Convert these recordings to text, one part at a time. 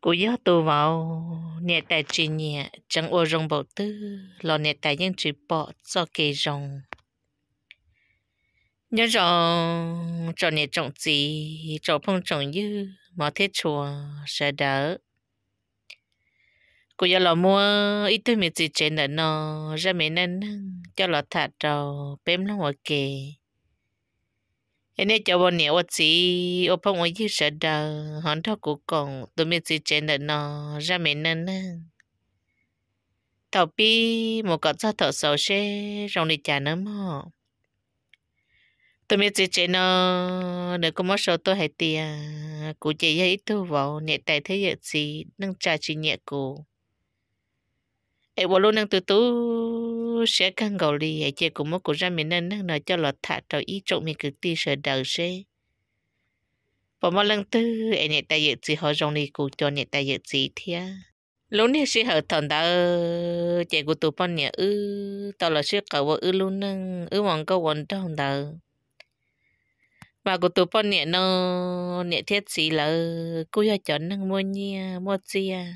cô yếu tù vào nè tài chỉ nhẹ chẳng ô rong bầu tư lò nè tài nhưng chỉ bỏ cho kề rong nhớ rong cho nè trọng gì cho phong trọng như mà thế chùa sẽ đỡ cô yếu lò mua ít thứ mình chỉ chế nữa nó ra mấy nâng cho lò thả trầu bém nó ngồi kề nên cho bọn nhiều quá chị ô phong ôi chứ sợ đờ hòn thao của con tôi biết chị trên đợt nó ra mẹ nè thảo bi một con sao thảo sầu xe rong đi trả nấm họ tôi biết chị trên nó đừng có mất số tôi hay tiền cụ chị ít tu vào nhẹ tài thế giờ chị nâng trà chị nhẹ cụ ai bỏ luôn năng từ tú sẽ căng gầu đi ai chơi cũng mất của ra mình nên năng nói cho lọt thả trâu ý trộn mình cực ti sợ đầu xe và mà lần tư ai nhẹ tay dự gì họ rong đi cụ cho nhẹ tay dự gì thia lúc này sẽ hợp thằng ta chạy của tụi con nhẹ ư tao là sẽ cầu vợ ư luôn năng ư mong câu quần trong thằng mà của tụi con nhẹ nó nhẹ thiết gì là cô cho chọn năng mua nhia mua gì à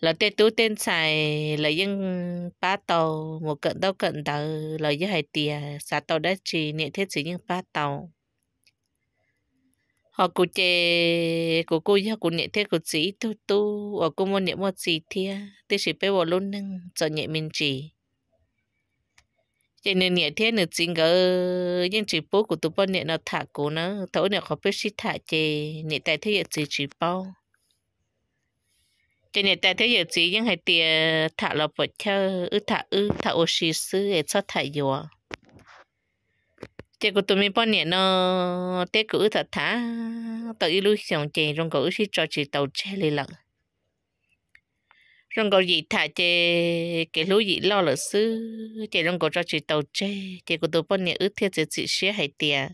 là tê tú tên xài là những ba tàu một cận đâu cận tàu là những hải tìa xã tàu đất chỉ niệm thiết chỉ những ba tàu họ cụ chè cụ cô họ cụ niệm thiết cụ sĩ tu tu họ cụ muốn niệm một gì thia tê chỉ bây giờ luôn nâng cho niệm mình chỉ cho nên niệm thiết nữa chính gỡ nhưng chỉ bố của tụi bọn niệm nó thả cụ nó thấu niệm họ biết xí thả chè niệm tại thế hiện chỉ chỉ bao cho nên ta thấy giờ chỉ những hai tiền thả lọc vật cho ư thả ư thả ô xì sư để cho thả dùa chỉ có tụi mình bao nhiêu nó tế cứ ư thả thả tàu ít lúc xong chè trong cổ ư xí cho chị tàu chè lì lận trong cổ gì thả chè cái lúa gì lo lợ sư chè trong cổ cho chị tàu chè chỉ có tụi bao nhiêu ư thiết chỉ chị xí hai tiền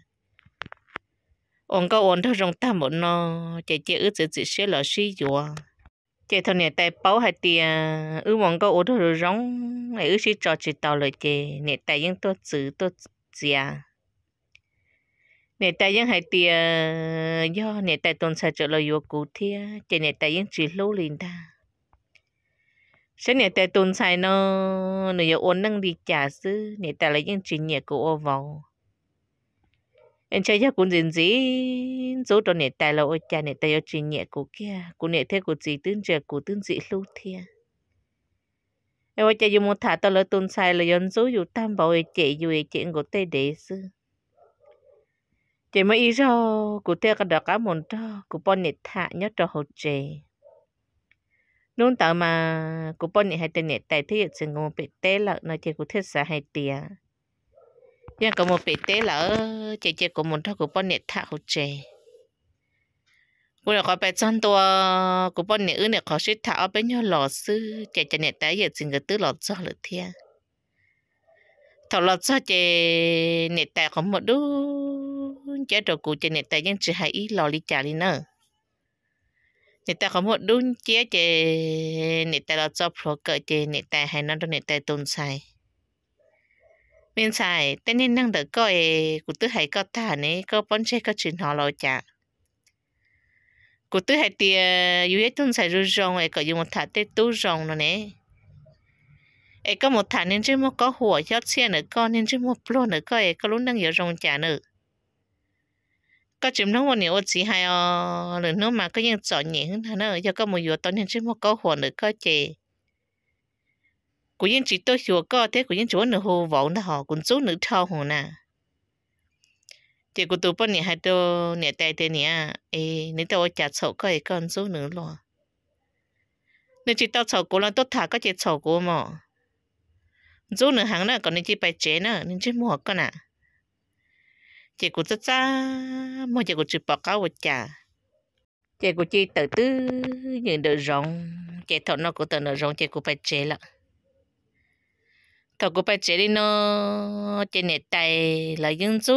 ông có ổn thôi trong ta một nó chè chè ư chỉ chị xí lợ xí dùa chị thằng này tay bảo hay tiền ư mong có ô tô rồi rong này ư chỉ cho chị tàu lời chị này tay những tốt chữ tốt gì à này tay những hay tiền do này tay tuần sai trở lời vô cụ thia chị này tay những chỉ lâu liền ta sẽ này tay tuần sai nó nó yêu ôn năng đi trả sư này tay lấy những chuyện nhẹ của ô vào em chơi chắc cũng dính dĩ số trò này tài là ôi cha này tài ở chuyện nhẹ của kia của nè thế của gì tương trời của tương dị lưu thia em ôi cha dù một thả tao lỡ tuôn sai là dân số dù tam bảo ôi chị dù ôi chuyện của tê đệ sư chơi mới ý ra của tê cả đọc cả môn cho của bọn nè thả nhớ trò hồ chơi nôn tạo mà của bọn nè hai tên nè tài thế hiện sự ngôn bị tê lợn nói chơi của thiết xã hai tiền ยังก็มันเป็ดเตะเหรอเจเจก็มันถ้ากูป้อนเน็ตถ้าเขาเจกูเดี๋ยวก็ไปจนตัวกูป้อนเน็ตอื่นเนี่ยขอชิดถ้าเอาไปย่อหลอดซื้อเจเจเน็ตแต่เหยียดสิงก็ตื้อหลอดซ้อหรือเทียถอดหลอดซ้อเจเน็ตแต่ของหมดดูเจตัวกูเจเน็ตแต่ยังจะหายอีหลอดลิจ่าลิเนอร์เนี่ยแต่เขาหมดดุนเจี๊ยเจเนี่ยแต่เราจบพอเกิดเจเนี่ยแต่ให้นั่นตรงเนี่ยแต่ตุนใส่ miền sai tên nên năng đỡ coi cụ tư hay có ta này có bón chế có chuyện họ lo chả cụ tư hay thì yêu ấy sai rú rong ấy có dùng một thả rong nó nè ấy có một thả nên chứ mua có hùa cho xe nữa con nên chứ mua plo nữa coi ấy có năng yêu rong chả nữa có chấm nó một nhiều chỉ hay ờ lần mà có những chọn nhẹ hơn nữa cho có một yếu tốt nên chứ mua có hùa nữa coi chị của yên chỉ tôi hiểu có thế của yên chúa nửa hồ vỗ nó họ cũng số nửa thao hồ nè chỉ của tụi bọn nhỉ hai đô nhỉ tay thế nhỉ ê nếu tôi chặt sầu có ấy con số nửa lo nếu chỉ tao sầu cố là tốt thả có chỉ sầu cố mà số nửa hàng nữa còn nên chỉ bài chế nữa nên chỉ mua con à chỉ của tất cả mà chỉ của chụp bọc áo với chả chỉ của chỉ tự tư những đồ rong chỉ thọ nó cũng tự nó rong chỉ của bài chế lại thọ cô ba chế đi nó chế nè tay là những chú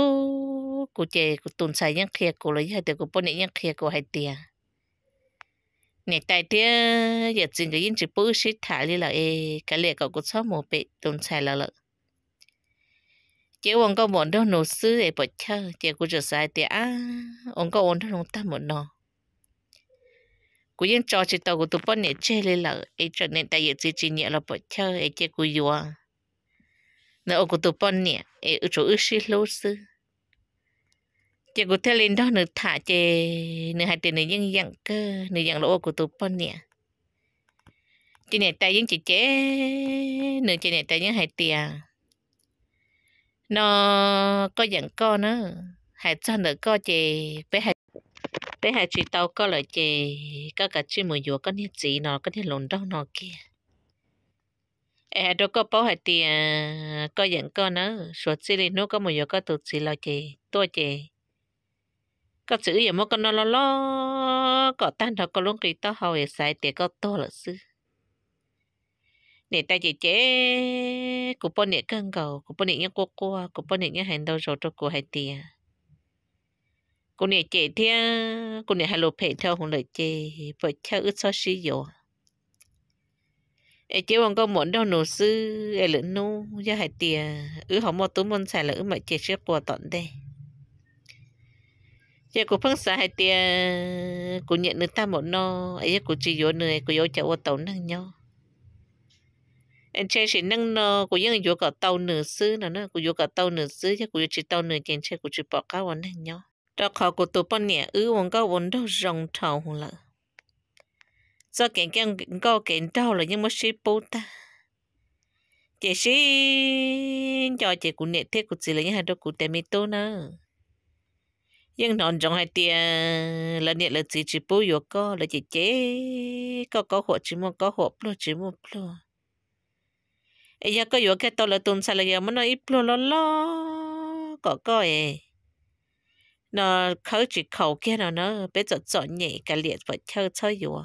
cô chế cô tồn xài những kia cô lấy hai tiền cô bốn những kia cô hai tiền nè tay tia giờ chính cái những chữ bút sĩ thả đi là e cái lẽ cậu cô sáu một bé tồn xài là lợ chế ông có bọn đâu nổ sư để bỏ chơi chế cô chơi xài tia ông có ông đâu nổ ta một nọ cú yên cho chị tàu của tụi bọn nè chơi lên là ấy trở nên tại giờ chị chị nhẹ là bỏ chơi ấy chơi cú vừa nó ô cụ tụ bọn nè ê ư chỗ ư xí lô sư chị cụ theo lên đó nữ thả chị nữ hai tiền nữ dân dặn cơ nữ dặn lỗ của tụ bọn nè chị này tay dân chị chế nữ chị này tay dân hai tiền nó có dặn cơ nữa hai cho nữ co chị bé hai bé hai chị tao có lại chị có cả chuyện mùi dùa có nhiệt gì nó có nhiệt lộn đâu nó kia à đâu có bảo hệ thì à, có dẫn con nữa suốt chỉ là nó có một giờ có tụt chỉ là chị tôi chị có chữ gì mà con nó lo lo có tan đó có luôn kỳ tao hầu để xài tiền có to là sư để ta chỉ chế của bọn này căng cầu của bọn này những cô cô của bọn này những hành đâu rồi cho cô hệ tiền cô này chế theo cô này hello pay theo hùng lợi chế vợ cha ít sao sử dụng ai chứ còn có muốn đâu nổ sư ai lỡ nô cho hại tìa ứ ừ, họ mua túm môn xài lỡ mà chỉ sẽ qua tận đây giờ cô phăng xài hại tìa cô nhận được ta một no ấy cô chỉ vô nơi cô vô chợ ô tàu năng nhau anh chơi chỉ năng no cô vẫn vô cả tàu nửa sư nào nữa cô vô cả tàu nửa sư chứ cô chỉ tàu nửa chén chơi cô chỉ bỏ cá vào năng nhau đó khó cô tụ bọn nhẹ ứ ừ, còn có muốn đâu rồng thầu lỡ do kiện kiện go kiện đâu là nhưng mà ship bố ta chỉ xin cho chị cũng nệ thế cũng chị là những hai đứa cũng tèm tô nữa nhưng nón trong hai tia là nệ là chỉ chỉ bố yếu co là chỉ chế có có hộ chỉ mua có hộ plo chỉ mua plo ấy giờ có yếu cái to là tôn sao là giờ mà nó ít plo lo lo có có ấy nó khâu chỉ khâu kia nó nó bây giờ chọn nhẹ cả liệt và chơi chơi yếu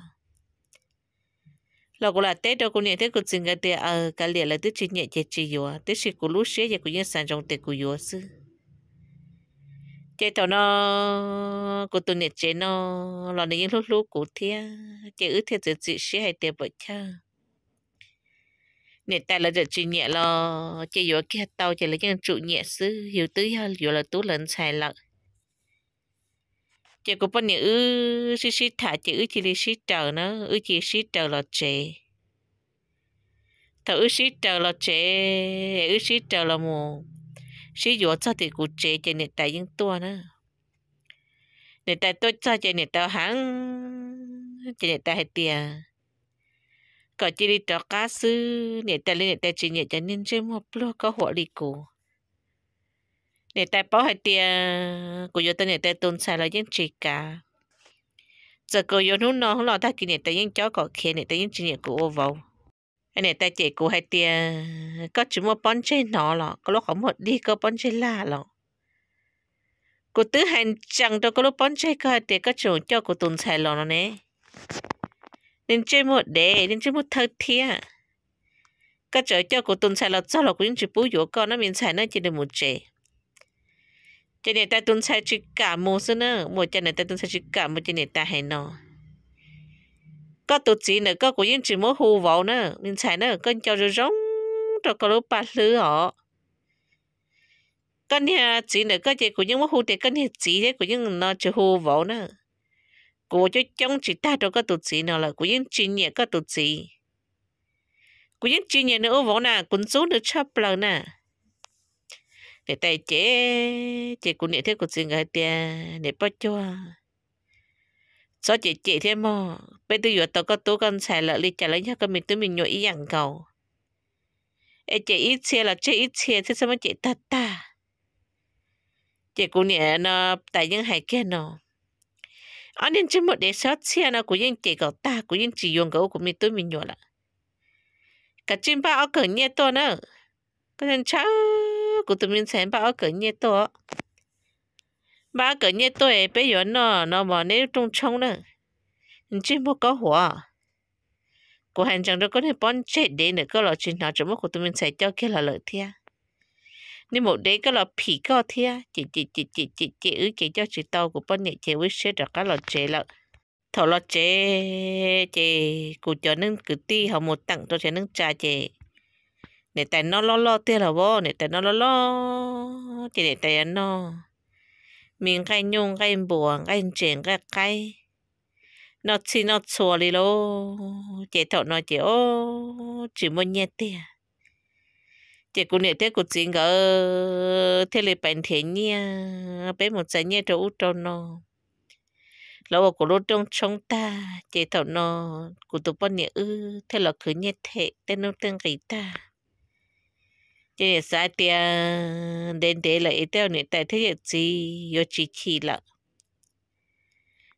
lúc cô là tết đâu cũng nhận thấy cuộc xin cái tiền ờ cả liền là tết chỉ nhẹ chỉ chỉ yo tết chỉ cố lúc xế giờ cô nhớ sản trong tết cô yo sư chế thằng nó cô tụi nhẹ chế nó lo này những lúc lúc cố thia chế ứ thiệt sự chỉ xế hay tiền bớt cha nhẹ ta là giờ chỉ nhẹ lo chế yo kia tàu chế là những trụ nhẹ sư hiểu hơn hiểu là tú lần xài lợn chị cũng bao nhiêu ư xí xí thả chị ư chỉ đi xí chờ nó ư chỉ xí chờ là chị thà ư xí chờ là chị ư xí chờ là mù xí dỗ cho thì cụ chị chị nịt tại những tua nữa nịt tại tôi cho chị nịt tao hăng chị nịt tại hết tiền có chỉ đi trọ cá sư nịt tại lên nịt tại chỉ nịt cho nên chơi một lô có hộ đi cụ nè tại bảo hai tia của yo tên nè tại tôn sai là những chỉ cả giờ cô yo nó nó lo thay kia nè tại những cháu có kia nè tại những chỉ nè của ô vào anh này tại chị của hai tia có chỉ một bón trên nó lọ có lúc không một đi có bón trên la lọ cô tứ hành chẳng đâu có lúc bón trên có hai tia có chủ cho cô tôn sai lọ nó nè nên chơi một đề nên chơi một thơ thia các chỗ cho của tuần sai là sao là của những chú bố con nó miền sai nó chỉ được một trẻ cho nên ta tuân sai chỉ cả một số nữa một cho nên ta tuân sai chỉ cả một cho nên ta hay nó có tổ chức nữa có của những chỉ mỗi hồ vào nữa mình sai nữa con cho rồi rong rồi có lúc ba lứa họ con nhà chỉ nữa có chỉ của những mỗi hồ thì con nhà chỉ thế của những nó chỉ hồ vào nữa của cho chống chỉ ta cho có tổ chức nào là của những chỉ nhẹ có tổ chức của những chỉ nhẹ nữa vào nè cũng số được chấp lời nè để tay chế chế cũng nệ thế cũng xin cái tiền nệ bắt cho sao chế chế thế mà bây giờ tao có tú con xài lợi đi trả lấy cho con mình tôi mình nhồi ý dạng cầu ê chế ít xe là chế ít xe thế sao mà chế ta ta chế cũng nệ nó tại những hải kia nó anh nên chỉ một để sót xe nó cũng những chế cầu ta cũng những chỉ dùng cầu của mình tôi mình nhồi là cả chim ba ở cửa nhẹ to nữa có thằng cháu của tụi mình xem bao cỡ nhiệt độ bao cỡ nhiệt độ ấy bây giờ nó nó mà nếu trung trong nữa chỉ một có hỏa của hành chẳng đâu có thể bón chết để nữa có lo chuyện nào trong mắt của tụi mình sẽ cho kia là lợi thia nếu một đấy có lo phì có thia chị chị chị chị chị chị ứ chị cho chị tàu của bón nhẹ chị với sẽ được cái lo chế lợi thầu lo chế chế cụ cho nên cứ ti họ một tặng cho chế nâng trà chế nè tại nó lo lo tiếc là vô nè tại nó lo lo chỉ để tại nó mình cái nhung cái buồn cái chuyện cái cái nó chỉ nó chua đi lo, chỉ thọ nó chỉ ô chỉ muốn nhẹ tiếc chỉ cũng nè tiếc cũng chỉ cái, thế là bệnh thế nha, bé một trái nhẹ cho út cho nó lâu của lô trong chúng ta chỉ thọ nó của tụi bọn nhẹ ư thế là cứ nhẹ thế tên nó tên gì ta chế sa tia đến là lại tao nữa, tại thế gì yo chỉ chỉ là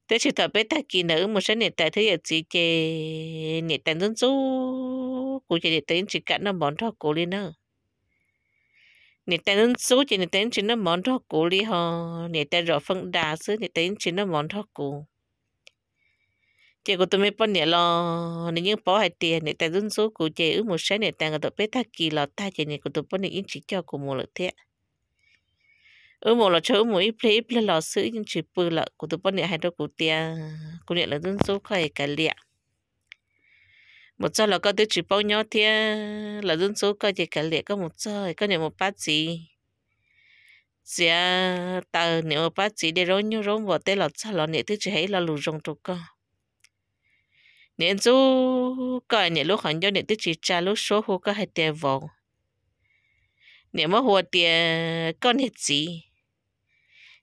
thế chỉ tập bé ta kỳ nữ một số nè tại thế gì chế nè tại dân số cũng chỉ để tính chỉ cả nó món thọ cổ lên nữa nè tại dân số chỉ nè tên chỉ nó món thọ cổ đi ho nè tại rõ phân đa số nè tên chỉ nó món thọ cổ chị của tôi mình bọn nè lo nên những bảo hai tiền nè tại dân số của chị ước một sáng nè tại người tụi biết thắc kỳ lọ ta chị nè của tụi bọn nè chỉ cho của một lợi thế ước một là cho ước một ít play ít play lọ sử nhưng chỉ bự lọ của tụi bọn nè hai đôi của tiền của nè là dân số khỏi cả liệt một cho là có tới chỉ bao nhiêu thế là dân số coi chỉ cả liệt có một cho có nè một bát gì giờ ta nếu bát gì để rối nhau rối vào tới là sao là nè thứ chỉ thấy là lù rong trụ con nên chú cái nè lúc hắn cho nè tức chỉ cha lúc số hồ cái hai tiền vòng nè mà hồ tiền con hết gì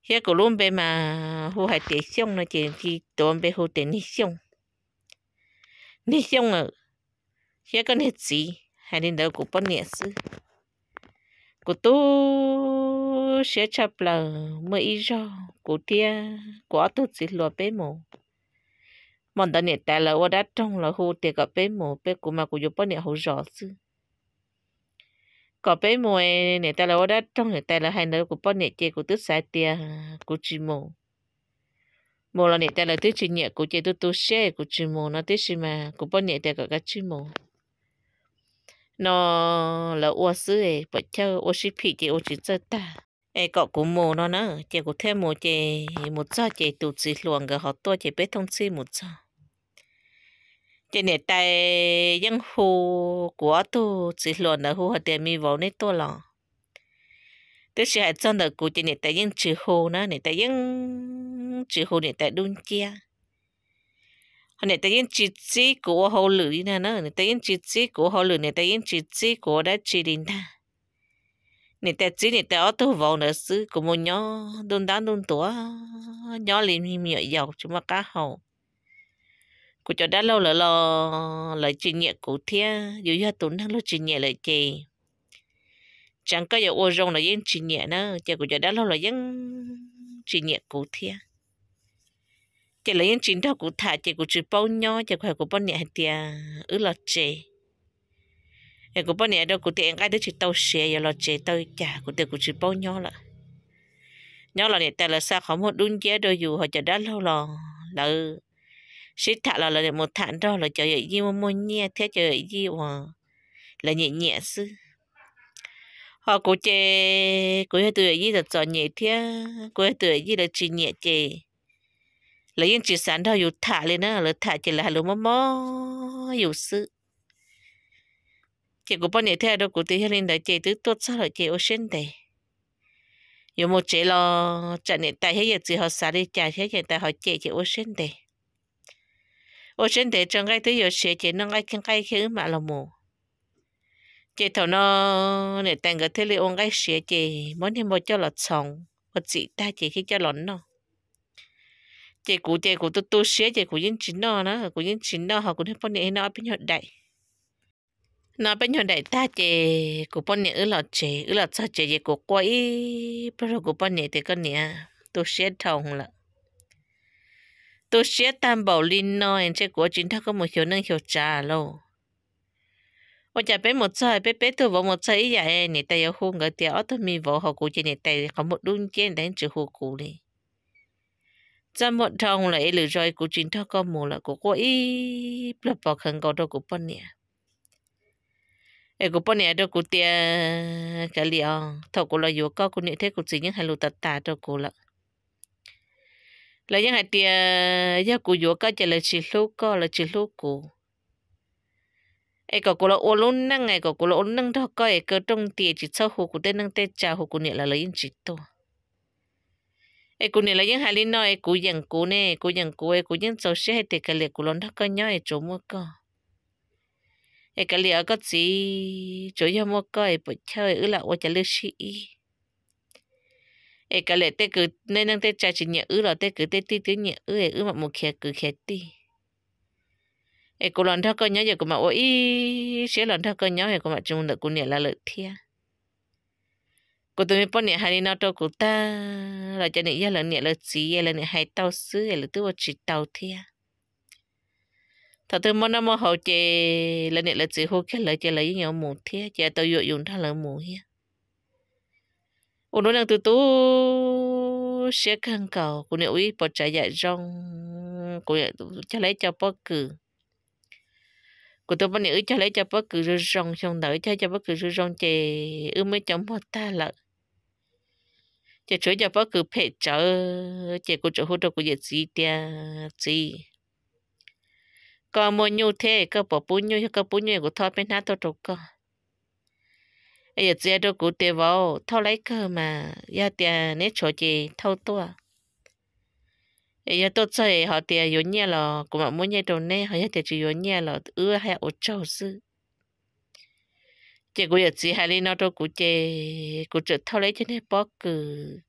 hiện cổ luôn bên mà hồ hai tiền xong nó chỉ chỉ toàn bên hồ tiền nít xong nít xong à hiện con hết gì hai đến đâu cũng bận nè sư cổ tu sẽ chập lờ mới ý cho cổ tiền quá tu chỉ lo bên mồ mong ta nè tài là ô đã trong là hồ tiệt cả bé mồ bé cụ mà cụ giúp bọn nè hồ rõ sư có bé mồ nè tài là ô đã trong nè tài là hai nữa cụ bọn nè chơi cụ tứ sai tiệt cụ chỉ mồ mồ là nè tài là tứ chỉ nhẹ cụ chơi tứ tứ xe cụ chỉ mồ nó tứ chỉ mà cụ bọn nè ta cả cái chỉ mồ nó là ô sư ấy bọn chơi ô chỉ phi chơi ô chỉ chơi ta ai có cụ mồ nó nữa chơi cụ thêm mồ chơi một giờ chơi tụ chỉ luồng cái họ tua chơi bé thông chi một giờ thế này tại những hồ của tu chỉ lo là hồ họ mi vào nít to lòng thế sẽ hãy cho được cụ thế này tại những chữ hồ nữa này tại những chữ hồ này tại đun chia hôm nay tại những chữ chỉ của hồ lửi đi nè nữa này tại những chữ chỉ của hồ lửi, này tại những chữ chỉ của đã chỉ đi nè này tại chỉ này tại ở tu vào nữa xứ của một nhỏ đun đá đun tua nhỏ liền mi miệng dọc chúng mà cá hậu cô cho đã lâu là lo lại chuyện nhẹ cụ thia dù cho tụi năng lo chuyện nhẹ lại chị chẳng có giờ ô rong là yên chuyện nhẹ nữa chị cụ cho đã lâu là yên chuyện nhẹ cụ thia chị là yên chuyện đâu cụ thả chị cụ chỉ bao nhau chị khỏe cụ bao nhẹ tiền ứ lo chị em cụ bao nhẹ đâu cụ tiền cái đó chỉ tao xe giờ lo chị tao trả, cụ tiền cụ chỉ bao nhau là nhau là nhẹ ta là sao không một đúng chế đôi dù họ chờ đã lâu là là sĩ thả là là một thản đó là trời gì mà mua nhẹ thế trời gì mà là nhẹ nhẹ sư họ cố chê cố hay tuổi gì là cho nhẹ thế cố hay tuổi gì là chỉ nhẹ chê là những chỉ sản đó dù thả lên đó là thả chỉ là lúc mà mò dù sư chỉ có bao nhiêu thế đó cố thấy lên đại chê tứ tốt sao là chê ô sen đấy dù một chế lo chả nhẹ tại hết giờ chỉ họ xả đi chả hết giờ tại họ chê chê ô sen đấy ô trên để trong cái thứ giờ sẽ chỉ nó ngay kinh cái khứ mà là mù chỉ thầu nó để tặng cái thứ liệu ông cái sẽ chỉ muốn thì một cho lọt sòng một chị ta chỉ khi cho lọt nó chỉ cụ chỉ cụ tôi tôi sẽ chỉ cụ yên chín nó nó cụ yên chín nó họ cũng thấy bọn này nó bên hiện đại nó bên hiện đại ta chỉ cụ bọn này ở lọt chỉ ở lọt sao chỉ chỉ cụ quay bây giờ cụ bọn này thì con này tôi sẽ thầu là tôi sẽ tam bảo linh nó em chơi của chính thắc có một hiểu năng hiểu trà lâu ôi chả bé một chơi bé bé tôi vào một chơi ý vậy nè tay ở hôn người tiệt tôi mi vào học cụ chỉ nè tay có một đun chen đánh chữ hồ cụ đi cho một thằng lại lừa rồi cụ chính thắc có một là cố cố ý lập bảo khăn cầu đâu cố bận nè ai cố bọn này đâu cố tiệt cái liều thầu cũng là yếu có cũng như thế cũng chỉ những hai lô tạt tạt đâu cũng là là những hạt tia giá cụ dỗ cá chả là chỉ số, có là chỉ lú cụ ai có cụ là ô lún năng ai có cụ là ô năng đó có ai cơ trong tia chỉ sau hồ cụ tên năng tê trà hồ cụ nè là lấy chỉ to ai cụ này là những hạt linh nói cụ dặn cụ nè cụ dặn cụ ai cụ những sầu xe hay tê cái liệt cụ lón đó có nhau ai chỗ mua co ai cái liệt có gì chỗ nhau mua co ai bự chơi ư là ô chả lư sĩ e cả lệ tê cứ nên năng tê cha chỉ nhẹ ứ là tê cứ tê tí tí nhẹ ứ e mà một khía cứ khía tí e cô lần thao cơ nhớ giờ cô mà ôi sẽ lần thao cơ nhớ e cô mà chung được cô nhẹ là lợi thia cô tôi mới bọn nhẹ hai đi nào cho cô ta là cho nhẹ giờ là nhẹ là gì là nhẹ hai tao xứ là tụi bọn chỉ tao thia thật từ món nào mà hậu chế là nhẹ là chỉ hô cái lợi chế là với nhau một thia chế tao dụ dùng thao lợi mù hiếc u nó năng từ tu sẽ khăn cầu của nếu ý bỏ trái dạy rong của cho lấy cho bó cử của tôi bắt nữ cho lấy cho bó cử rồi rong xong đợi cho cho bó cử rồi rong chè ư mới chống một ta lợ chè chối cho bó cử phê chở chè của chỗ hút đâu của dịch gì tia gì còn mua nhu thế có bỏ bún nhu có bún nhu của thọ bên hát tôi trục con giờ chỉ đâu cụ tiền vào thâu lấy cơ mà giờ tiền nét chỗ gì thâu tua giờ tôi chơi họ tiền yếu nhẹ là cũng mà muốn nhẹ đồ nè họ giờ tiền chỉ yếu nhẹ là ưa hay ở châu sư chỉ cụ giờ chỉ hai nó đâu cụ chơi, cụ chơi thâu lấy cho nên bóc, cử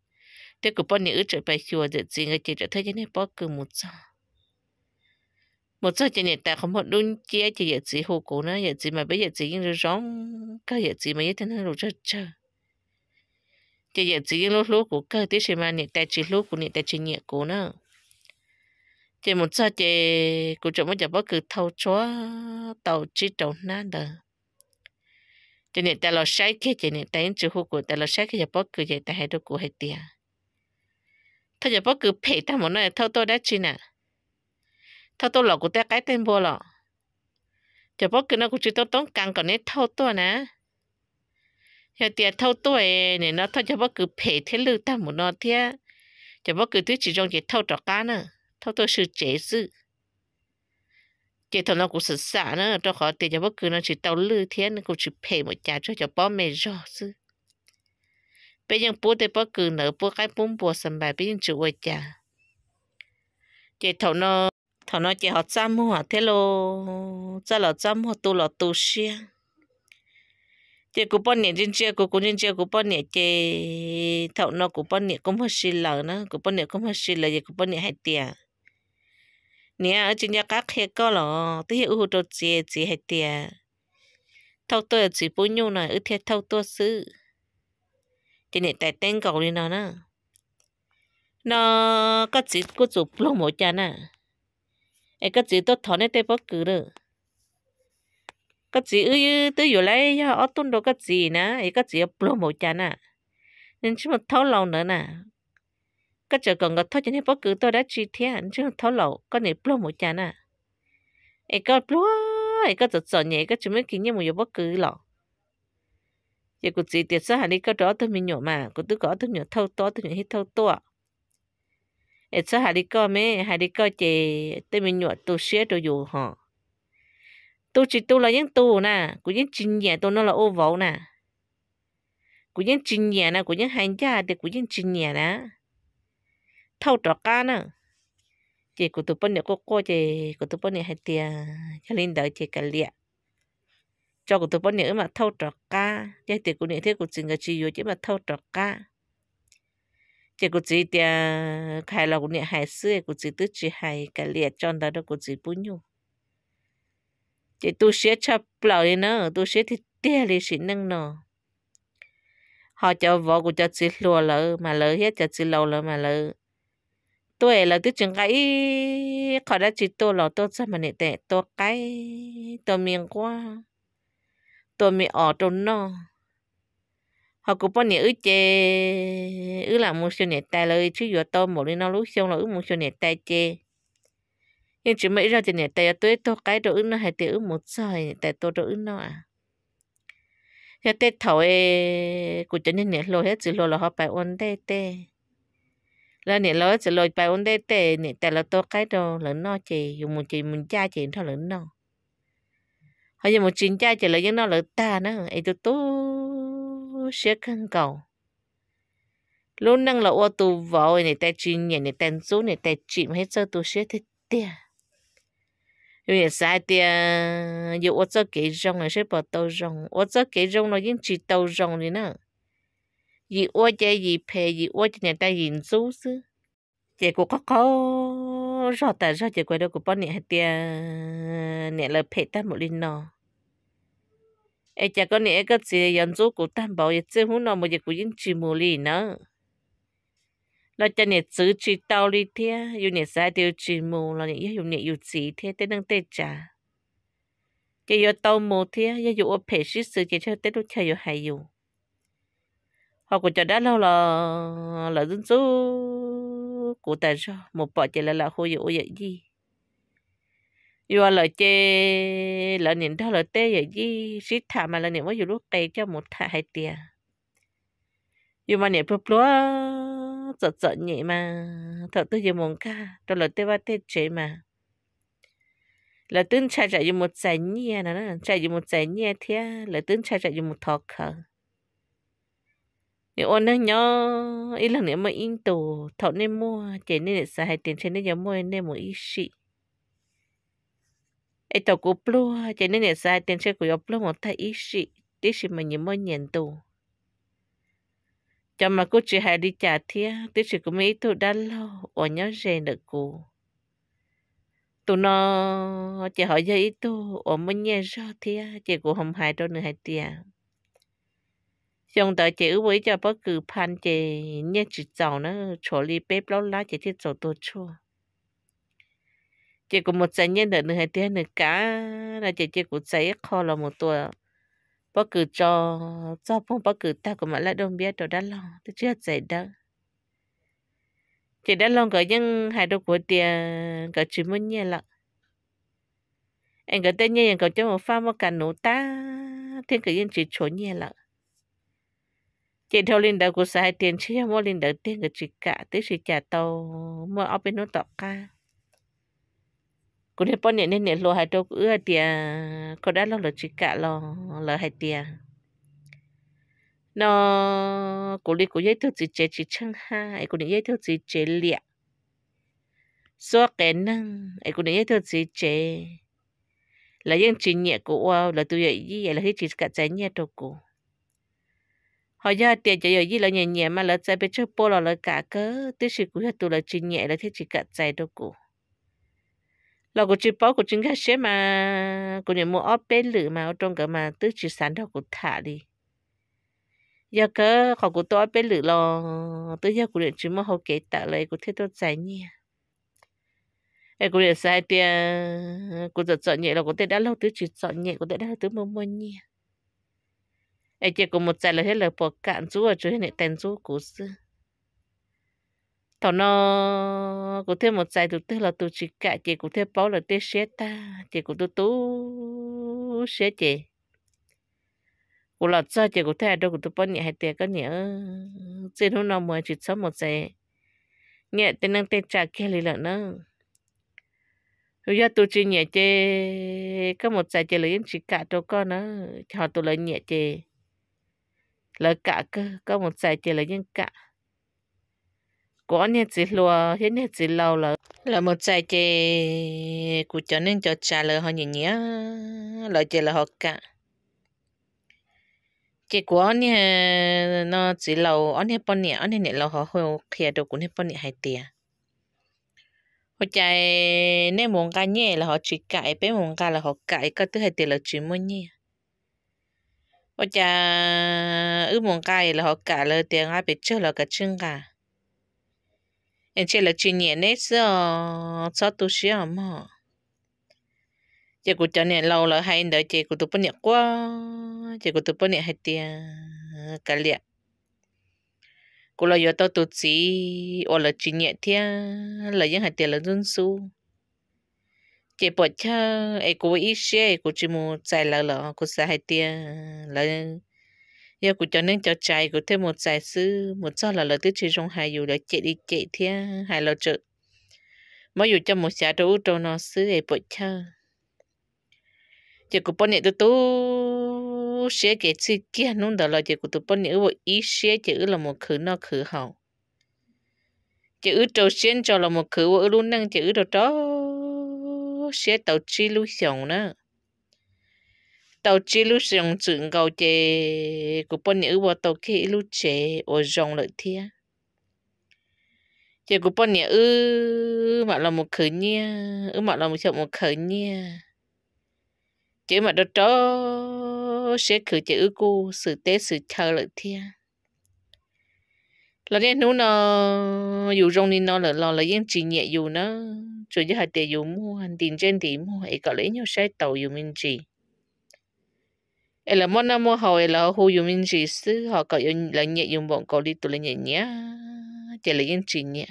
thế cụ bỏ nhớ trở bài chùa giờ chỉ người chỉ trở thấy cho nên bỏ cử một sao một số chuyện hiện tại không một đun chia chỉ hiện chỉ hồ cổ nữa hiện chỉ mà bây giờ chỉ những rón cái hiện chỉ mà như thế nó rồi rất chờ chỉ hiện chỉ những lúc lúc của cơ tí xem mà hiện ta chỉ lúc của hiện ta chỉ nhẹ cổ nữa chỉ một số chỉ cũng chỗ mới giờ bất cứ thâu chó tàu chỉ tàu na đờ chỉ hiện ta lo sai cái chỉ hiện ta những chữ hồ cổ ta lo sai cái giờ bất cứ hiện ta hai đứa cổ hai tia thôi giờ bất cứ phải ta một nơi thâu tôi đã chi nào thao tôi lọ của ta cái tên bò lọ chờ bó kia nó cũng chỉ tôi tốn càng còn nét thao tôi nè giờ tiền thâu tuổi e này nó thâu cho bác cứ phê thế lư ta muốn nó thế cho bác cứ tuyết chỉ trong chỉ thâu trò cá nữa thâu tôi sự chế sự chế thằng nó cũng sợ xả nữa cho khó tiền cho bác cứ nó chỉ tàu lư thế nó cũng chỉ phê một chả cho cho bó mẹ rõ sự bây giờ bố để bác cứ nở bố cái bún bò sầm bài bây giờ chịu quay cha, chế thằng nó thằng nó chỉ họ chăm mua thế lo cha là chăm họ tu là tu xia chỉ cú bón nhện trên chia cú cú trên chia cú bón nhện chê thằng nó cú bón nhện cũng hơi xì lở nữa cú bón nhện cũng hơi xì lở giờ cú bón nhện hay tiệt nè ở trên nhà các khe có lọ tới hiệu hụt đồ chê chê hay tiệt thâu tôi chỉ bún nhung này ở thiệt thâu tôi xứ trên này tại tên cầu đi nào nè nó có chỉ có chụp lông mỗi chân à ấy cái chữ tôi thọ này tôi bóc cử rồi cái chữ ư tôi vừa lấy ở tuần đó cái chữ nè ấy cái chữ blo một chán nè nên chúng mà thấu lâu nữa nè cái chữ còn cái thấu cho nên bóc cử tôi đã chi thế nên chúng thấu lâu có này blo một chán nè ấy cái blo ấy cái chữ chọn nhẹ cái chữ mấy kinh nghiệm một bóc cử lọ giờ cái chữ tiệt sao hành này cái đó tôi mình nhổ mà cái tôi có tôi nhổ thâu to tôi nhổ hít thâu to ít số hà đi co mẹ hà đi co chị tôi mình nhọ tu sửa đồ dù họ tu chỉ tu là những tu nè của những trình nhẹ tu nó là ô vẩu nè của những trình nhẹ nè của những hành gia thì của những trình nhẹ nè thâu trọ ca nè chị của tụi bên này cô cô chị của tụi bên này hay tiền cho linh đợi chị cả liệt cho của tụi bên này mà thâu trọ ca cái tiền của này thế của chị người chị yêu chứ mà thâu trọ ca chỉ có chỉ tia khai là cũng hải sư cũng chỉ tứ chỉ hải cái liệt chọn đó đó cũng chỉ bốn nhu chỉ tu sửa cho lời nữa tu sửa thì tia lì xịn năng nọ họ cho vợ của cho chỉ lùa lỡ mà lỡ hết cho chỉ lâu lỡ mà lỡ tôi là tứ chừng cái họ đã chỉ tôi là tôi sao mà nè tệ tôi cái tôi miệng quá tôi miệng ở trong nó họ cũng bao nhiêu chê ứ là một số nhẹ tay lời chứ giờ tôi một lên nó lúc xong là ứ một số nhẹ tay chê nhưng chỉ mấy ra thì nhẹ tay tôi tôi cái đó ứ nó hay thì ứ một sợi tại tôi đó ứ nó à thế tết thầu ấy cũng cho nhẹ lôi hết chỉ lôi là họ phải ôn tê tê là nhẹ lôi chỉ lôi phải ôn tê tê nhẹ tay là tôi cái đó lớn nó chê dùng một chị mình cha chị thôi lớn nó họ dùng một chuyện cha chị lấy những nó lớn ta nữa ấy tôi tôi sẽ khăn cầu lúc năng là ô tu vội này ta chỉ nhận này tên chú này ta chìm hết cho tu sẽ thích tia vì sao tia dù ô cho kỹ rong này sẽ bỏ tàu rong ô cho kỹ rong nó vẫn chỉ tàu rong đi nữa gì ô chơi gì phê gì ô chơi này ta nhìn số, sư chị cũng có có rõ tại sao chị quay đâu cũng bỏ nhẹ tia nhẹ lời phê ta một linh nọ ai chả có nè cái gì dân số của đảm bảo vậy chứ hôm nào mà giờ của dân chỉ mù lì nữa là cho nè chữ chỉ tao đi thế yêu nè sai điều chỉ mù là nè yêu nè yêu chỉ thế tên đang tên trả chỉ yêu tao mù thế yêu yêu ở phe sĩ sự chỉ cho tên lúc chơi yêu hay yêu họ cũng cho đã lâu là là dân số của ta sao một bỏ chỉ là là hồi yêu gì vừa là chê là niệm đó là tê vậy gì, xít thả mà là niệm có dù lúc tê cho một thả hai tiền, dù mà niệm bướp lúa sợ sợ nhẹ mà thật tôi giờ muốn ca đó là tê ba tê chế mà là tướng cha chạy dù một giải nhẹ, nè nó chạy dù một giải nhẹ thế là tướng cha chạy dù một thọ khờ nếu ôn nó nhỏ ít lần nữa mà in tù thọ nên mua chế nên để xài tiền trên nên giờ mua nên một ít xịt ai tàu của blue cho nên là sai tiền xe của blue một thay ít sĩ tí sĩ mà nhiều mới nhận tù cho mà cô chỉ hay đi trả thia tí sĩ của mấy tụ đã lâu ở nhớ rèn được cô tụ nó chỉ hỏi cho ít tụ ở mới nhẹ rõ thia chỉ của không hài đâu nữa hay tiền xong tới chỉ với cho bất cứ pan chỉ nhớ chỉ giàu nó chỗ li bếp lâu lá chỉ thiết chỗ tôi chua chỉ có một giấy nhân đợi nữa hay thế nữa cả là chỉ chỉ có giấy kho là một tuổi bác cứ cho cho phong bác cứ ta của mà lại đông biết rồi đã lo tôi chưa giấy đâu chỉ đã lo cái những hai đứa của tiền cái chỉ muốn nhẹ lắm anh cái tên nhẹ cái cho một pha một cả nổ ta thiên cái những chỉ trốn nhẹ lắm chị theo linh đầu của sai tiền chứ mua linh đầu tiền cái chỉ cả tới chỉ trả tàu mua ở bên nó tọt ca cũng thế bọn nhện nhện lo hai đâu ưa tiề cô đã lo lo chỉ cả lo lo hai tiề nó cũng đi cũng dễ thương chỉ chế chỉ chăng ha ấy cũng dễ thương chỉ chế liệt số cái năng ấy cũng dễ thương chỉ chế là những chuyện nhẹ của là tôi vậy gì là hết chỉ cả trái nhẹ đâu cô họ giờ tiền giờ gì là nhẹ nhẹ mà là trái bên trước bò là là cả cơ, tôi chỉ cũng là tôi là chuyện nhẹ là thế chỉ cả trái đâu cô lo của chị bó của chính khách xế mà của những mua óp bế lử mà ở trong cái mà tứ chỉ sản đó của thả đi giờ cơ họ cũng tôi bế lử lo tứ giờ của điện chỉ mua họ kể tạ lại của thế tôi giải nhỉ ai của điện sai tia của giờ chọn nhẹ là của tôi đã lâu tứ chỉ chọn nhẹ của tôi đã tứ mua mua nhỉ ai chỉ của một giải là hết là bỏ cạn chú ở chỗ này tên chú của xưa thọ nó có thêm một giải tụt tức là tụt chỉ cả chị có thêm bao là tê xe ta chị có tụt tú xe chị của lọt cho chị có thể đâu của tụt bao nhẹ hay tiền có nhẹ trên hôm nào mới chỉ sớm một giải nhẹ tên năng tên trả kia lì lợn nữa rồi giờ tụi chị nhẹ chê có một giải chị lấy chỉ cả cho con nó họ tôi lấy nhẹ chê lấy cả cơ có một giải chị lấy những cả có nè chỉ lúa hết nè chỉ lâu là là một trái chè của cho nên cho trả lời họ nhỉ nhỉ lời chè là họ cả chè của nè nó chỉ lâu ở nè bao nè ở nè nè là họ hơi kia đồ của nè bao nè hai tiền họ chạy nè muốn cái nhẹ là họ chỉ cãi bé muốn cái là họ cãi cái thứ hai tiền là chỉ muốn nhỉ họ chạy ư muốn cái là họ cãi là tiền ai biết chưa là cái chân cả em chỉ là chuyện nhẹ nết giờ cho tôi xíu mà chỉ có cháu nhẹ lâu là hay đợi chị của tôi bận nhẹ quá chỉ có tôi bận nhẹ hay tiền ờ, cả liệt cô là do tao tụt chỉ, ở là chuyện nhẹ thia là những hay tiền là dân su chỉ bỏ cha ai có ý xe cô chỉ muốn chạy là ờ, là có sẽ hay tiền là giờ cụ cho nên cho chạy cụ thêm một giải sư một sao là lợi tới chơi rong hài dù là chạy đi chạy thế hài lợi trợ mỗi dù cho một xã đấu trong nó sư để bội chơ giờ cụ bọn này tôi tôi sẽ kể chữ kia nung đó là giờ cụ tôi bọn này ở ý sẽ chữ là một khử nó khử hậu ở trâu xuyên cho là một khử ở luôn năng chữ đồ đó sẽ tàu chi lưu xong nữa tàu chỉ lúc dùng chừng gầu chè của bọn nhớ vào tàu khi lúc chè ở dòng lợi thia chè của bọn nữ mà là một khởi nha ư mà là một chồng một khởi nha chữ mà đó đó sẽ khử chữ cô sự tế sự chờ lợi thia là nên nó nó dù rong đi nó là lo là những chỉ nhẹ dù nó chủ chứ hai tệ dù mua hành tiền trên thì mua ấy có lấy nhau sai tàu dù mình chỉ e la mona mo hau e la hu yu min ji si ha ka yu la nye yu bon ko li tu le nye nye te le yin chi nye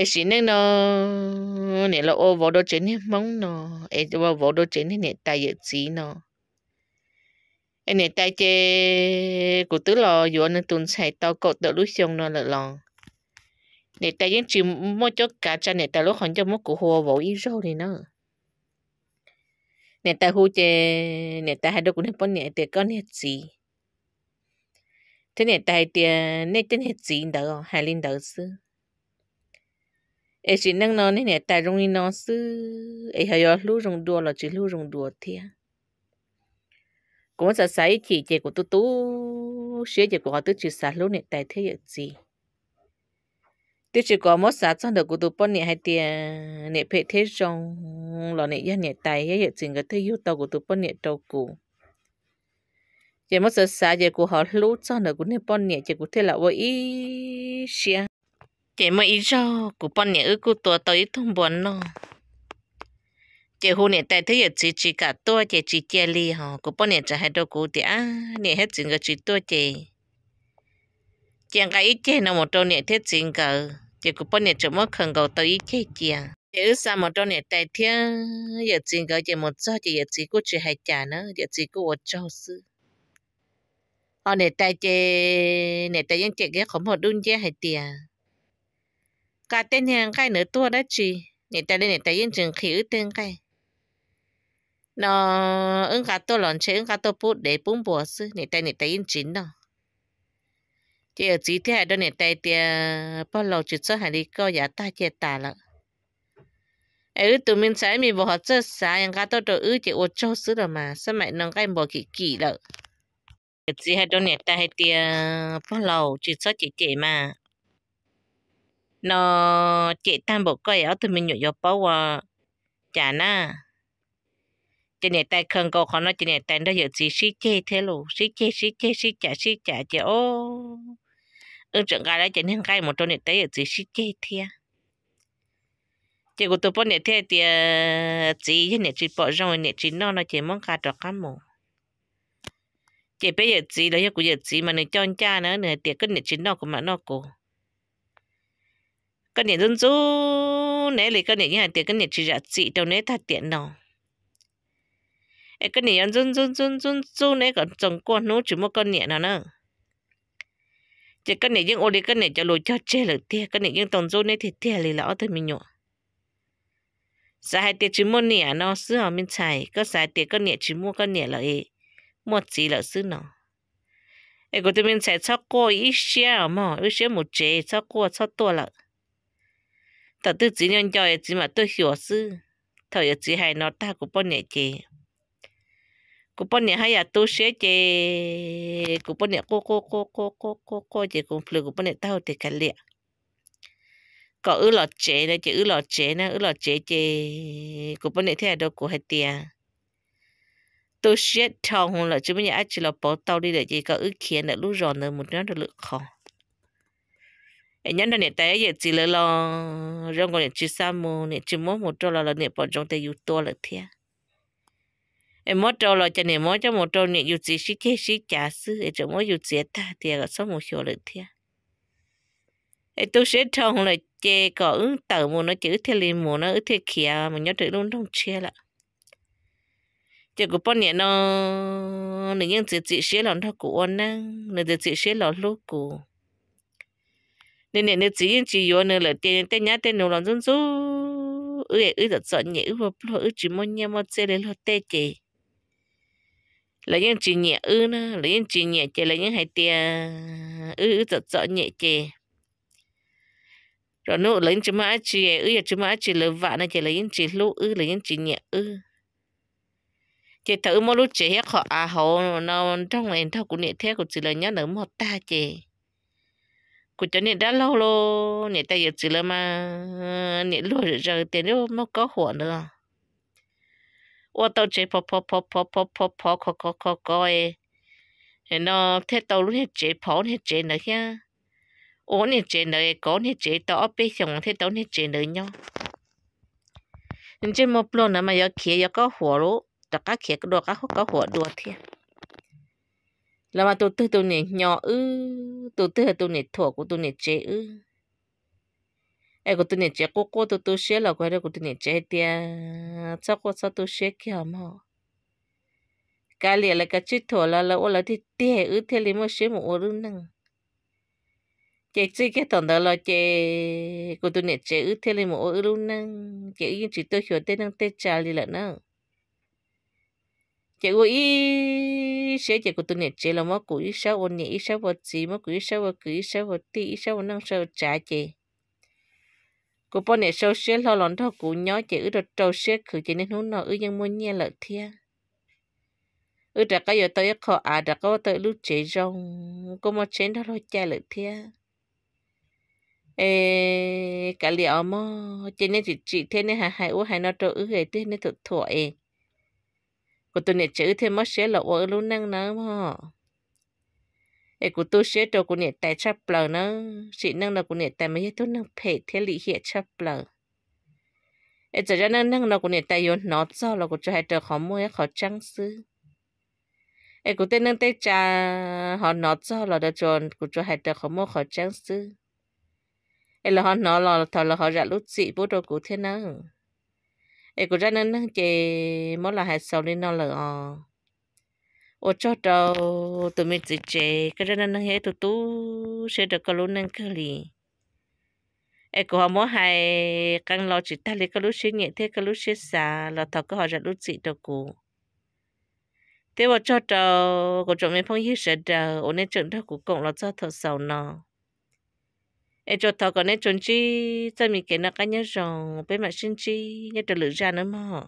e shi ne no ne la o vo che ni mong no e wa vo do che ni ne ta ye chi no e ne ta che ku tu lo yu an tun sai tao ko to lu xiong no la long ne ta yin chi mo cho ka cha ne ta lo hon cho mo ku ho vô i ro ni no nè ta hu chê nè ta hai đứa cũng hết bốn nè tiệt con hết gì thế nè ta hai tiệt nè chân hết gì đó hai linh đó sư ấy chỉ năng nó nè nè ta rong đi nó sư ấy hay ở lú rong đùa là chỉ lú rong đùa thia cũng sợ sai chỉ chê của tu tu sửa chê của họ tức chỉ sợ lú nè ta thế hết gì tức chỉ có mất sợ trong được của tu bốn nè hai tiệt nè phải thế trong lo nè ya nè tay ya ya chừng cái thứ yêu tàu của tụi bọn nè tàu cũ giờ mất sợ xa giờ của họ lú cho nè của nè bọn nè giờ của thế là ôi ý xia giờ mới ý cho của bọn nè ư tòa tụi tàu ít thông bọn nó giờ hôm nè tay thứ ya chỉ chỉ cả tôi giờ chỉ chia ly họ của bọn nè trả hai đôi cũ thì à nè hết chừng cái chỉ tôi giờ chẳng cái ít chơi nào một trâu nè thế chừng cái giờ của bọn nè chỉ mất khẩn cầu tàu ít chơi chàng chữ sa một trong này tại thiên giờ chỉ có chỉ một số chỉ giờ chỉ có chỉ hai trả nữa giờ chỉ có một châu sư họ này tại chỉ này tại những chuyện cái không họ đun giá hai tiền cả tên hàng cái nữa tua đó chị này tại đây này tại những chuyện khí tên cái nó ứng cả tôi lòng chế ứng cả tôi bút để bún bò sư này tại này tại những chuyện đó chỉ ở chỉ thế đó này tại tiền bao lâu chỉ số hàng đi coi giá ta chia tà lận ấy tụi mình sai mình bỏ hết chứ sai anh cả tôi tôi ư chỉ ô cho xứ rồi mà sao mày nâng cái bỏ kỳ kỳ đó chỉ hai đôi nẹt ta hai tia bao lâu chỉ số chỉ chỉ mà nó chỉ tan bộ coi áo tụi mình nhổ vô bao à chả na chỉ nẹt ta khăn câu khó nó chỉ nẹt ta đó giờ chỉ xí chê thế lù xí chê xí chê xí chả xí chả chỉ ô ư chẳng cái đó chỉ nên cái một đôi nẹt ta giờ chỉ xí chê thế chỉ có tụi bọn nè thế thì chỉ ờ, chứ nè chỉ bỏ rong nè chỉ nó nó chỉ mong cá trọ cá mồ chỉ bây giờ chỉ là cái giờ chỉ mà nè cho cha nữa nè thì cái nè chỉ nó của mà nó của cái nè dân chú nè lấy cái nè như hàng thì cái nè chỉ là chỉ đâu nè thật tiện nào cái nè dân dân dân dân chú nè còn trồng con nó chỉ một con nè nào nữa chỉ cái nè những ô đi cái nè cho lối cho chê là tiếc cái nè những tông chú nè thì tiếc là lão thì mình nhọ sa hai tiệt chỉ mua nẻ nó sư họ mình chạy có sa tiệt có nẻ chỉ mua có nẻ là ấy mua gì là sư nó ấy có tụi mình chạy cho qua ít xe mà ít xíu một chế cho qua cho tôi là tao tự chỉ nhân cho ấy chỉ mà tôi hiểu sư thầu ấy chỉ hay nó ta cũng bao nẻ chế cũng bao nẻ hay là tôi sẽ chế cũng bao nẻ cô cô cô cô cô cô cô chế cũng phải cũng bao nẻ tao thì cái liệt có ứ lọ chế này chứ ứ lọ chế nè ứ lọ chế chế của bên này thế đâu của hết tiền tôi xét thong hồn là chúng mình ai chỉ là bỏ tàu đi để gì có ứ khiến là lúc rồi nữa một nhóm được lượng khó nhân đó này tay giờ chỉ là lo rong còn chỉ sao mù này chỉ mỗi một trâu là là này bỏ trong tay to là thế em mốt trâu là cho này mốt cho một trâu này youtube chỉ xí chỉ xí trả sư em cho mỗi youtube ta thì là số một số là thế em tôi xét thong là chê có ứng tờ mù nó chữ thế liền mù nó thế kia mà nhớ chữ luôn trong chia lại chữ của bọn nhẹ nó nữ nhân chữ chữ xế lòng thao của ông nè nữ chữ chữ xế lòng lúc của nên nè nữ chữ nhân chữ yếu nữ là tiền tên nhá tên nụ lòng dung dung ư ư ư giật sợ nhẹ ư vô lo ư chỉ mong nhé mong chê lên lo tê chê là nhân chữ nhẹ ư nè là nhân chữ nhẹ chê là nhân hai tiền ư ư giật sợ nhẹ chê rồi nụ lấy chỉ mà chỉ ư giờ chỉ mà chỉ lỡ vạ này chỉ lấy chỉ lũ ư lấy chỉ nhẹ ư chỉ thử mỗi lúc chỉ hết họ à họ nó trong này thao cũng nhẹ thế cũng chỉ là nhớ nữa một ta chỉ cũng cho nhẹ đã lâu lo nhẹ ta giờ chỉ là mà nhẹ lũ rồi giờ tiền đâu mà có hỏa nữa ủa tao chỉ po po po po po po po co co co co ấy nó thế tao lúc hết chỉ po hết chỉ nữa kia ố nè chế nợ có nè chế tỏ bê xong thế tỏ nè chế nợ nhau nên chế một lô nữa mà giờ kia giờ có hồ lô tất cả kia có đồ cả có hồ đồ thế là mà tôi tư tôi nè nhỏ ư tôi tư tôi nè thổ của tôi nè chế ư ai của tôi nè chế cô cô tôi tôi xé là quay đó của tôi nè chế tia sao cô sao tôi xé kia mà cái liền là cái chữ thổ là là ô là thì tia ư thế liền mà xé một ô rưng năng chị chỉ cái thằng đó là chị của tụi nè chị ướt thế lên một ướt luôn nâng chị yên chỉ tôi hiểu tên năng tên trà đi lận nâng chị của ý sẽ chị của tụi nè chị là mất của ý sáu ôn nhị ý sáu gì mất của ý sáu vật cứ ý sáu vật tí năng sáu nâng sáu trà chị của bọn nè sáu sẽ lo lắng thôi của nhó chị ướt được trâu sẽ khử chị nên hún nó ướt nhưng muốn nhẹ lợt thiêng ư đã có giờ tôi khó à đã có tôi lúc chế rong có một chén đó rồi cha lợi thia เอกะเหลียวมอเจนจิจิเทนี่หาไายอ้ฮายนอโตอือเอเทนี่ถดถั่วเองกุตัวเนี่ยือเทมอเสียหลอกว่ลรูนังนะมอเอกุตัวเสียตัวกุเนี่ยแต่ชับเปล่านะสินังเรากุเนี่ยแต่ไม่ใช่ตัวนังเพเทลิเหียชับเปล่าเอจะจะนั่งนั่งเรากูเนี่ยแต่ยนนอซ้อเรากูจะให้เจอขอมวยเขาจังซื้อเอกูเต้นนั่งเต้จ้าหอนอซ้อเราจดินจนกูจะให้เธอขอมวยเขาจังซื้อ ấy là họ nó là thọ là họ ra lúc chị bố đồ cụ thế nữa ấy cụ ra nên chị mỗi là hạt sầu lên nó là ờ ô cho trâu tụi mình chỉ chị cái ra nên hết tụi tú sẽ được cái lúc nên cái gì ấy cụ họ mỗi hai căn lò chỉ ta lấy cái lúc sẽ nhẹ thế cái lúc sẽ xa là thọ cái họ ra lúc chị đồ cụ thế mà cho trâu của chúng mình phong hiếu sẽ đờ ổn nên chuyện đó của cộng là cho thọ sầu nó e cho thọ còn e chuẩn chi cho mình cái nó cái nhớ rồng bên mặt xin chi nhớ trở lựa ra nữa mà